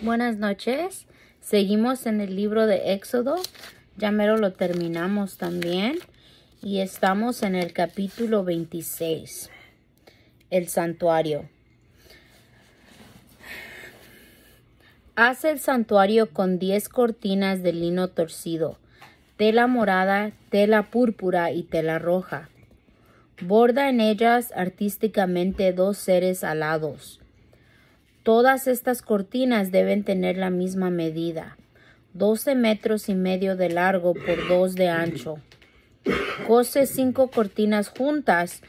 Buenas noches. Seguimos en el libro de Éxodo. Ya mero lo terminamos también. Y estamos en el capítulo 26. El santuario. Haz el santuario con 10 cortinas de lino torcido, tela morada, tela púrpura y tela roja. Borda en ellas artísticamente dos seres alados Todas estas cortinas deben tener la misma medida, 12 metros y medio de largo por 2 de ancho. Cose cinco cortinas juntas,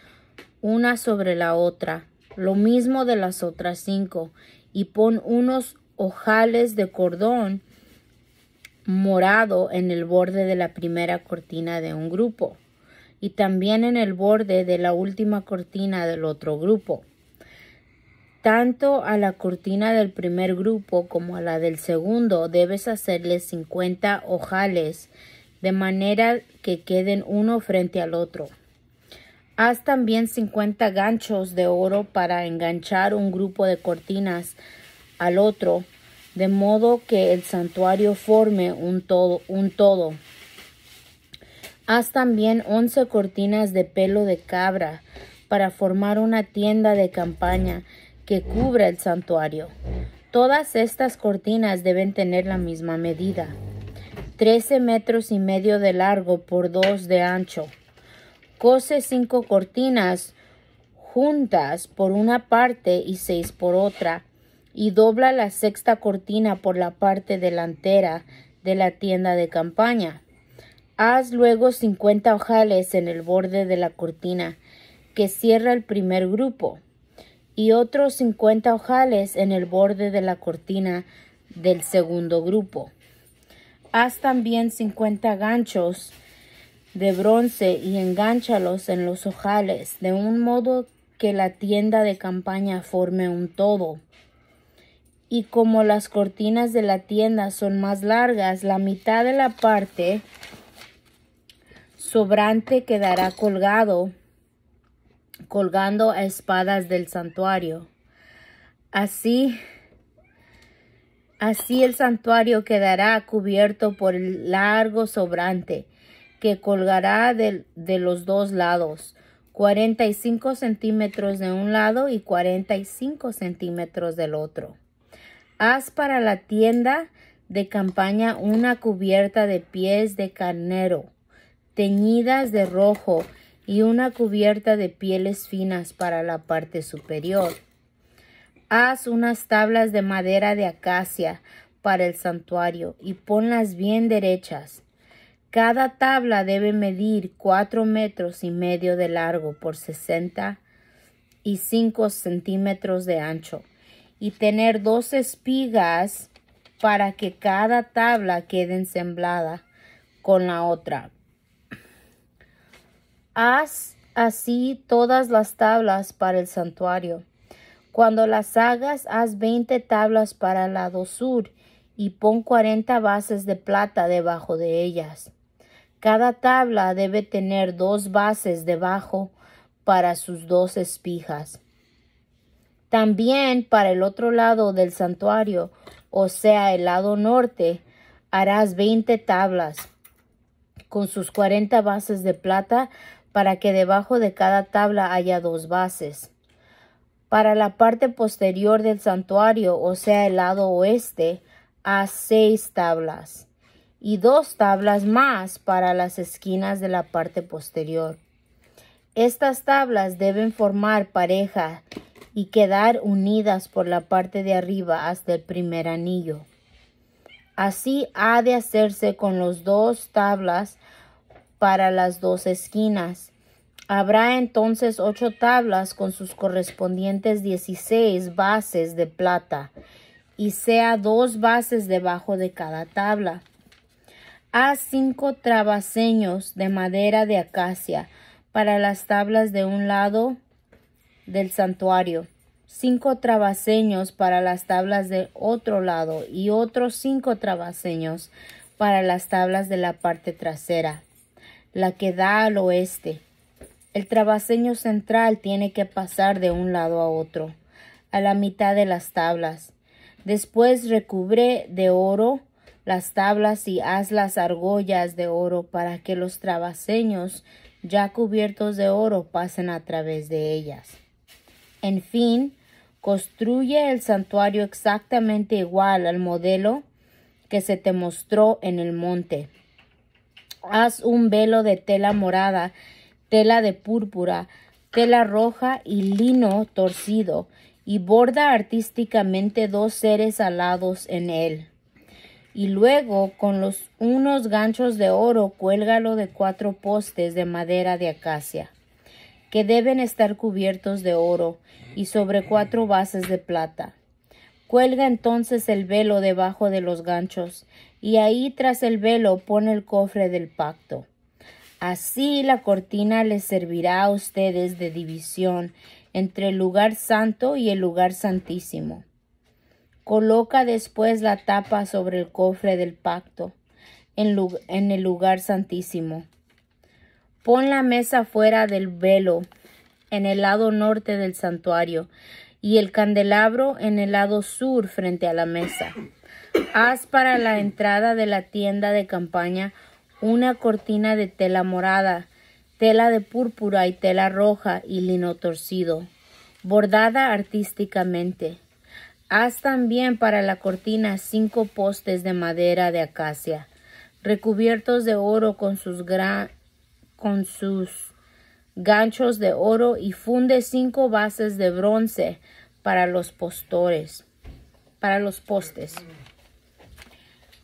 una sobre la otra, lo mismo de las otras cinco, y pon unos ojales de cordón morado en el borde de la primera cortina de un grupo y también en el borde de la última cortina del otro grupo. Tanto a la cortina del primer grupo como a la del segundo debes hacerle 50 ojales, de manera que queden uno frente al otro. Haz también 50 ganchos de oro para enganchar un grupo de cortinas al otro, de modo que el santuario forme un todo. Un todo. Haz también 11 cortinas de pelo de cabra para formar una tienda de campaña que cubra el santuario. Todas estas cortinas deben tener la misma medida. 13 metros y medio de largo por 2 de ancho. Cose cinco cortinas juntas por una parte y seis por otra, y dobla la sexta cortina por la parte delantera de la tienda de campaña. Haz luego 50 ojales en el borde de la cortina que cierra el primer grupo y otros 50 ojales en el borde de la cortina del segundo grupo. Haz también 50 ganchos de bronce y engánchalos en los ojales, de un modo que la tienda de campaña forme un todo. Y como las cortinas de la tienda son más largas, la mitad de la parte sobrante quedará colgado colgando a espadas del santuario. Así, así el santuario quedará cubierto por el largo sobrante que colgará de, de los dos lados, 45 centímetros de un lado y 45 centímetros del otro. Haz para la tienda de campaña una cubierta de pies de carnero, teñidas de rojo y una cubierta de pieles finas para la parte superior. Haz unas tablas de madera de acacia para el santuario y ponlas bien derechas. Cada tabla debe medir cuatro metros y medio de largo por sesenta y cinco centímetros de ancho y tener dos espigas para que cada tabla quede ensamblada con la otra Haz así todas las tablas para el santuario. Cuando las hagas, haz veinte tablas para el lado sur y pon cuarenta bases de plata debajo de ellas. Cada tabla debe tener dos bases debajo para sus dos espijas. También para el otro lado del santuario, o sea, el lado norte, harás veinte tablas con sus cuarenta bases de plata para que debajo de cada tabla haya dos bases. Para la parte posterior del santuario, o sea, el lado oeste, a seis tablas y dos tablas más para las esquinas de la parte posterior. Estas tablas deben formar pareja y quedar unidas por la parte de arriba hasta el primer anillo. Así ha de hacerse con las dos tablas para las dos esquinas. Habrá entonces ocho tablas con sus correspondientes dieciséis bases de plata, y sea dos bases debajo de cada tabla. Haz cinco trabaceños de madera de acacia para las tablas de un lado del santuario, cinco trabaseños para las tablas del otro lado y otros cinco trabaseños para las tablas de la parte trasera la que da al oeste. El trabaseño central tiene que pasar de un lado a otro, a la mitad de las tablas. Después recubre de oro las tablas y haz las argollas de oro para que los trabaseños ya cubiertos de oro pasen a través de ellas. En fin, construye el santuario exactamente igual al modelo que se te mostró en el monte. Haz un velo de tela morada, tela de púrpura, tela roja y lino torcido, y borda artísticamente dos seres alados en él. Y luego, con los unos ganchos de oro, cuélgalo de cuatro postes de madera de acacia, que deben estar cubiertos de oro, y sobre cuatro bases de plata. Cuelga entonces el velo debajo de los ganchos, y ahí tras el velo pone el cofre del pacto. Así la cortina les servirá a ustedes de división entre el lugar santo y el lugar santísimo. Coloca después la tapa sobre el cofre del pacto en, el lugar santísimo. Pon la mesa fuera del velo en el lado norte del santuario y el candelabro en el lado sur frente a la mesa. Haz para la entrada de la tienda de campaña una cortina de tela morada, tela de púrpura y tela roja y lino torcido, bordada artísticamente. Haz también para la cortina cinco postes de madera de acacia, recubiertos de oro con sus, con sus ganchos de oro y funde cinco bases de bronce para los postores, para los postes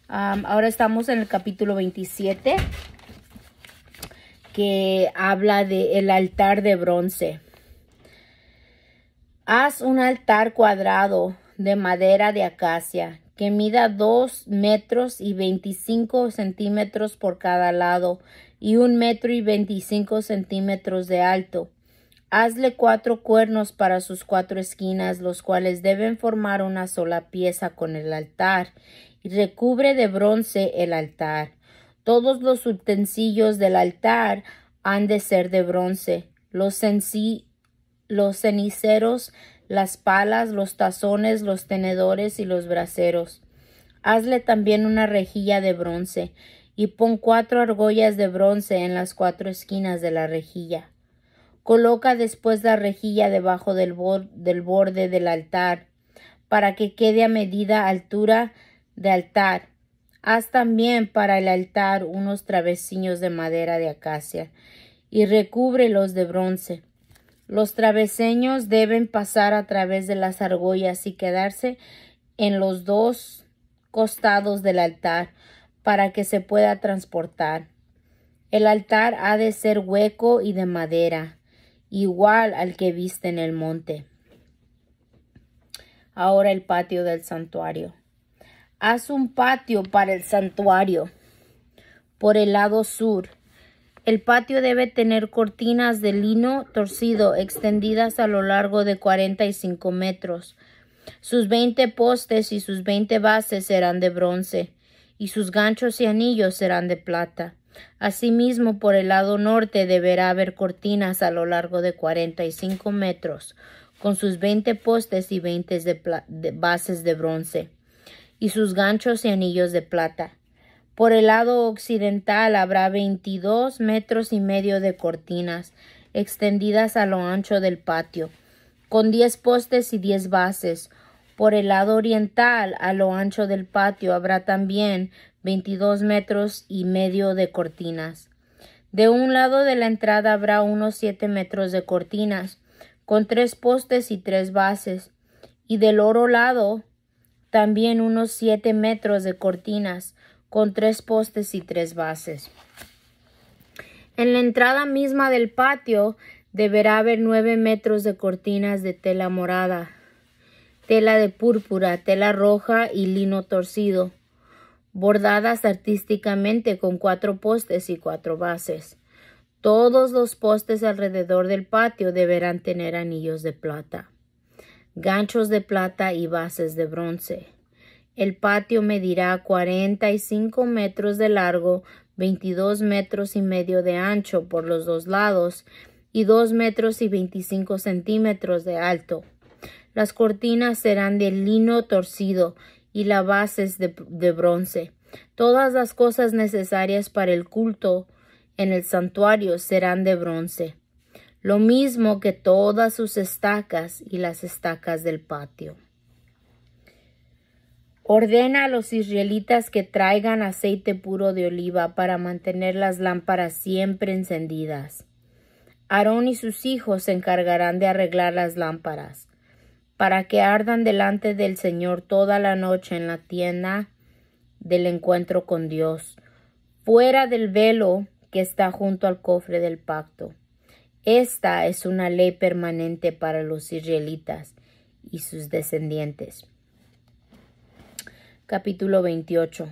ahora estamos en el capítulo 27 que habla de el altar de bronce. Haz un altar cuadrado de madera de acacia que mida 2 metros y 25 centímetros por cada lado y un metro y 25 centímetros de alto. Hazle cuatro cuernos para sus cuatro esquinas, los cuales deben formar una sola pieza con el altar recubre de bronce el altar. Todos los utensilios del altar han de ser de bronce. Los, los ceniceros, las palas, los tazones, los tenedores y los braseros. Hazle también una rejilla de bronce y pon cuatro argollas de bronce en las cuatro esquinas de la rejilla. Coloca después la rejilla debajo del, borde del altar para que quede a medida altura de altar. Haz también para el altar unos travesillos de madera de acacia y recúbrelos de bronce. Los traveseños deben pasar a través de las argollas y quedarse en los dos costados del altar para que se pueda transportar. El altar ha de ser hueco y de madera, igual al que viste en el monte. Ahora el patio del santuario. Haz un patio para el santuario por el lado sur. El patio debe tener cortinas de lino torcido extendidas a lo largo de 45 metros. Sus 20 postes y sus 20 bases serán de bronce, y sus ganchos y anillos serán de plata. Asimismo, por el lado norte deberá haber cortinas a lo largo de 45 metros, con sus 20 postes y 20 bases de bronce y sus ganchos y anillos de plata. Por el lado occidental habrá veintidós metros y medio de cortinas extendidas a lo ancho del patio, con diez postes y diez bases. Por el lado oriental, a lo ancho del patio, habrá también veintidós metros y medio de cortinas. De un lado de la entrada habrá unos siete metros de cortinas, con tres postes y tres bases, y del otro lado también unos siete metros de cortinas, con tres postes y tres bases. En la entrada misma del patio deberá haber nueve metros de cortinas de tela morada, tela de púrpura, tela roja y lino torcido, bordadas artísticamente con cuatro postes y cuatro bases. Todos los postes alrededor del patio deberán tener anillos de plata ganchos de plata y bases de bronce. El patio medirá 45 metros de largo, 22 metros y medio de ancho por los dos lados y 2 metros y 25 centímetros de alto. Las cortinas serán de lino torcido y la bases de bronce. Todas las cosas necesarias para el culto en el santuario serán de bronce lo mismo que todas sus estacas y las estacas del patio. Ordena a los israelitas que traigan aceite puro de oliva para mantener las lámparas siempre encendidas. Aarón y sus hijos se encargarán de arreglar las lámparas, para que ardan delante del Señor toda la noche en la tienda del encuentro con Dios, fuera del velo que está junto al cofre del pacto. Esta es una ley permanente para los israelitas y sus descendientes. Capítulo 28.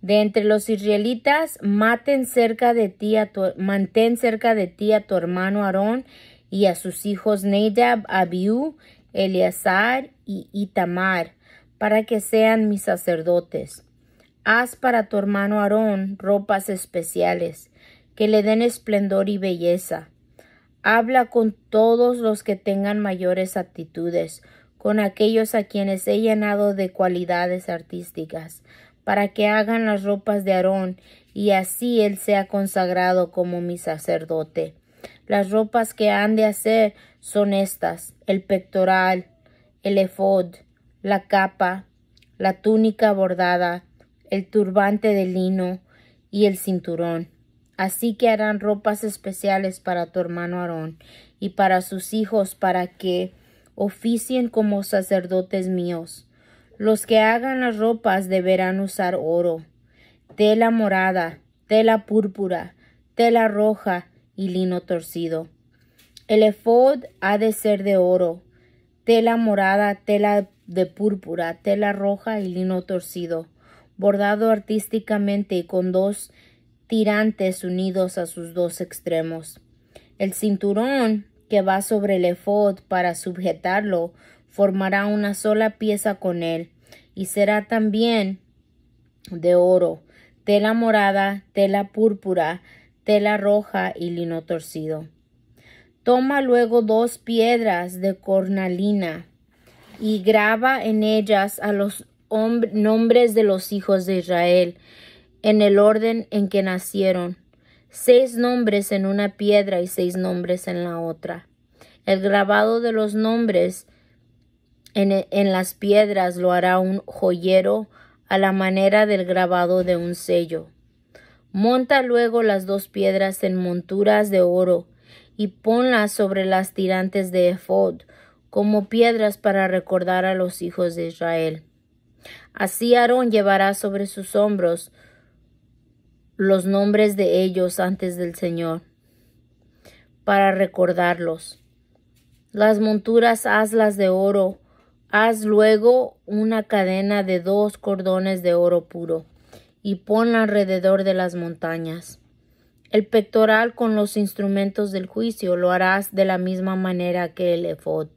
De entre los israelitas, maten cerca de ti a tu, mantén cerca de ti a tu hermano Aarón y a sus hijos Nadab, Abiú, Eleazar y Itamar, para que sean mis sacerdotes. Haz para tu hermano Aarón ropas especiales, que le den esplendor y belleza Habla con todos los que tengan mayores actitudes, con aquellos a quienes he llenado de cualidades artísticas, para que hagan las ropas de Aarón, y así él sea consagrado como mi sacerdote. Las ropas que han de hacer son estas, el pectoral, el efod, la capa, la túnica bordada, el turbante de lino y el cinturón. Así que harán ropas especiales para tu hermano Aarón y para sus hijos para que oficien como sacerdotes míos. Los que hagan las ropas deberán usar oro, tela morada, tela púrpura, tela roja y lino torcido. El efod ha de ser de oro, tela morada, tela de púrpura, tela roja y lino torcido, bordado artísticamente y con dos tirantes unidos a sus dos extremos. El cinturón que va sobre el efod para sujetarlo formará una sola pieza con él y será también de oro, tela morada, tela púrpura, tela roja y lino torcido. Toma luego dos piedras de cornalina y graba en ellas a los nombres de los hijos de Israel en el orden en que nacieron, seis nombres en una piedra y seis nombres en la otra. El grabado de los nombres e, en, las piedras lo hará un joyero a la manera del grabado de un sello. Monta luego las dos piedras en monturas de oro y ponlas sobre las tirantes de Ephod como piedras para recordar a los hijos de Israel. Así Aarón llevará sobre sus hombros los nombres de ellos antes del Señor, para recordarlos. Las monturas hazlas de oro, haz luego una cadena de dos cordones de oro puro, y ponla alrededor de las montañas. El pectoral con los instrumentos del juicio lo harás de la misma manera que el efod,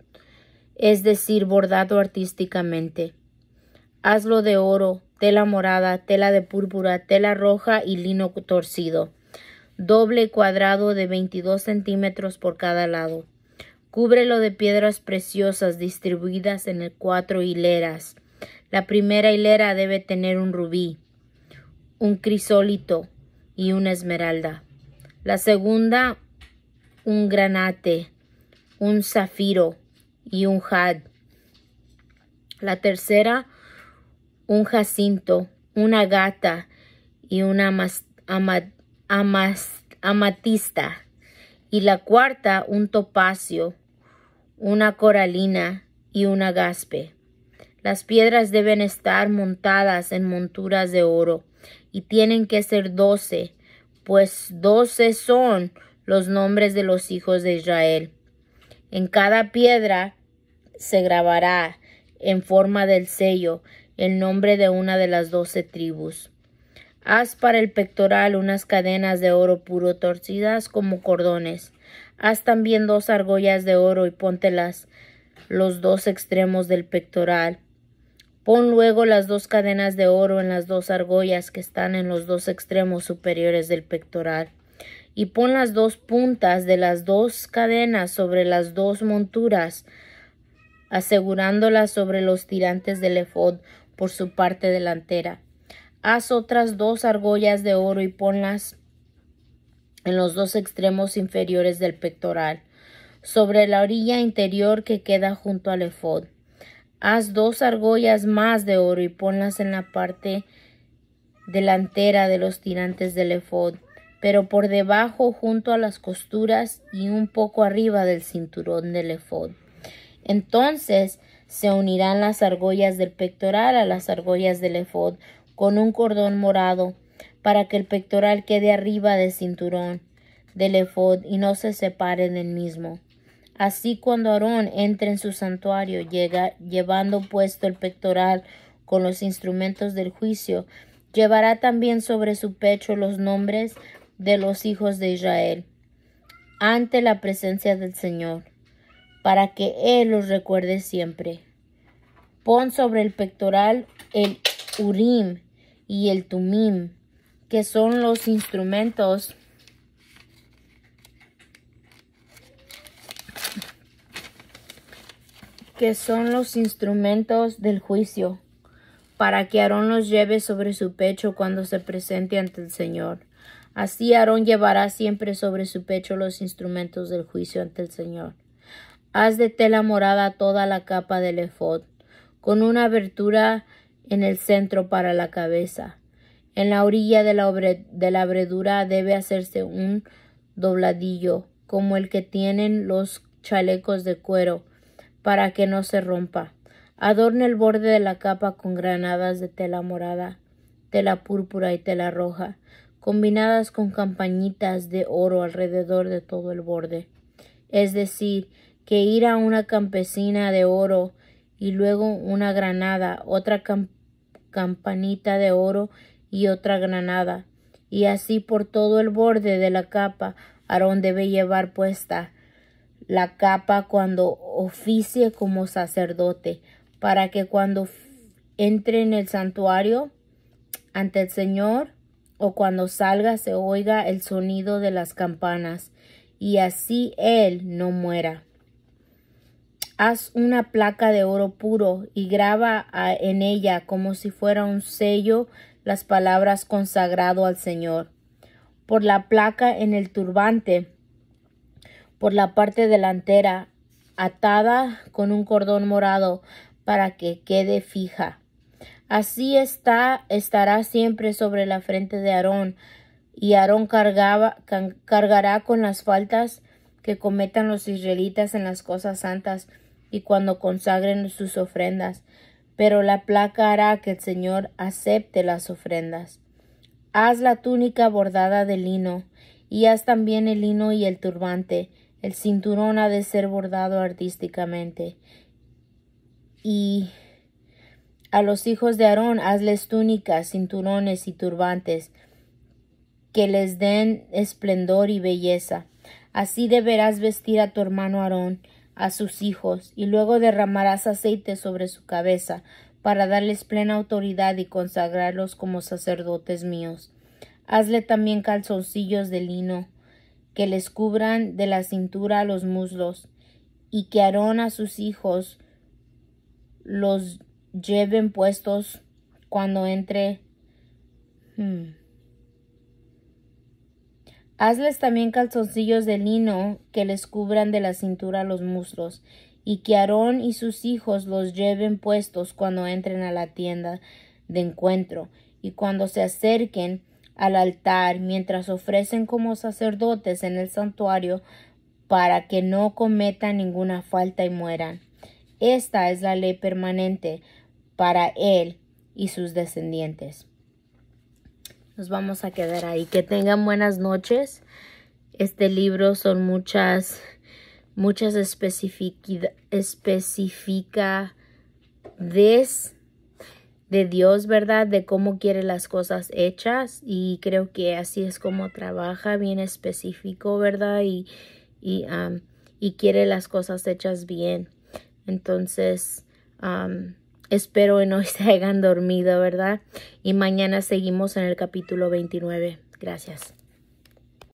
es decir, bordado artísticamente. Hazlo de oro, tela morada, tela de púrpura, tela roja y lino torcido, doble cuadrado de 22 centímetros por cada lado. Cúbrelo de piedras preciosas distribuidas en cuatro hileras. La primera hilera debe tener un rubí, un crisólito y una esmeralda. La segunda, un granate, un zafiro y un jad. La tercera, un jacinto, una gata y una amatista. Y la cuarta, un topacio, una coralina y una gaspe. Las piedras deben estar montadas en monturas de oro y tienen que ser doce, pues doce son los nombres de los hijos de Israel. En cada piedra se grabará en forma del sello el nombre de una de las doce tribus. Haz para el pectoral unas cadenas de oro puro torcidas como cordones. Haz también dos argollas de oro y póntelas los dos extremos del pectoral. Pon luego las dos cadenas de oro en las dos argollas que están en los dos extremos superiores del pectoral. Y pon las dos puntas de las dos cadenas sobre las dos monturas, asegurándolas sobre los tirantes del efod por su parte delantera. Haz otras dos argollas de oro y ponlas en los dos extremos inferiores del pectoral, sobre la orilla interior que queda junto al efod. Haz dos argollas más de oro y ponlas en la parte delantera de los tirantes del efod, pero por debajo junto a las costuras y un poco arriba del cinturón del efod. Entonces se unirán las argollas del pectoral a las argollas del efod con un cordón morado, para que el pectoral quede arriba del cinturón del efod y no se separe del mismo. Así cuando Aarón entre en su santuario, llega, llevando puesto el pectoral con los instrumentos del juicio, llevará también sobre su pecho los nombres de los hijos de Israel ante la presencia del Señor para que Él los recuerde siempre. Pon sobre el pectoral el Urim y el Tumim, que son los instrumentos que son los instrumentos del juicio, para que Aarón los lleve sobre su pecho cuando se presente ante el Señor. Así Aarón llevará siempre sobre su pecho los instrumentos del juicio ante el Señor. Haz de tela morada toda la capa del efod, con una abertura en el centro para la cabeza. En la orilla de la, abredura debe hacerse un dobladillo, como el que tienen los chalecos de cuero, para que no se rompa. Adorna el borde de la capa con granadas de tela morada, tela púrpura y tela roja, combinadas con campañitas de oro alrededor de todo el borde. Es decir, que ir a una campesina de oro y luego una granada, otra campanita de oro y otra granada, y así por todo el borde de la capa. Aarón debe llevar puesta la capa cuando oficie como sacerdote, para que cuando entre en el santuario ante el Señor o cuando salga se oiga el sonido de las campanas, y así él no muera. Haz una placa de oro puro y graba ah, en ella como si fuera un sello las palabras consagrado al Señor. Por la placa en el turbante, por la parte delantera, atada con un cordón morado para que quede fija. Así está, estará siempre sobre la frente de Aarón, y Aarón cargaba, cargará con las faltas que cometan los israelitas en las cosas santas y cuando consagren sus ofrendas, pero la placa hará que el Señor acepte las ofrendas. Haz la túnica bordada de lino, y haz también el lino y el turbante, el cinturón ha de ser bordado artísticamente. Y a los hijos de Aarón hazles túnicas, cinturones y turbantes, que les den esplendor y belleza. Así deberás vestir a tu hermano Aarón, a sus hijos, y luego derramarás aceite sobre su cabeza, para darles plena autoridad y consagrarlos como sacerdotes míos. Hazle también calzoncillos de lino, que les cubran de la cintura a los muslos, y que Aarón a sus hijos los lleven puestos cuando entre. Hmm, Hazles también calzoncillos de lino que les cubran de la cintura los muslos, y que Aarón y sus hijos los lleven puestos cuando entren a la tienda de encuentro, y cuando se acerquen al altar mientras ofrecen como sacerdotes en el santuario, para que no cometan ninguna falta y mueran. Esta es la ley permanente para él y sus descendientes nos vamos a quedar ahí. Que tengan buenas noches. Este libro son muchas, muchas especificidades de Dios, ¿verdad? De cómo quiere las cosas hechas. Y creo que así es como trabaja, bien específico, ¿verdad? Y, y, um, quiere las cosas hechas bien. Entonces, um, Espero que no se hayan dormido, ¿verdad? Y mañana seguimos en el capítulo 29. Gracias.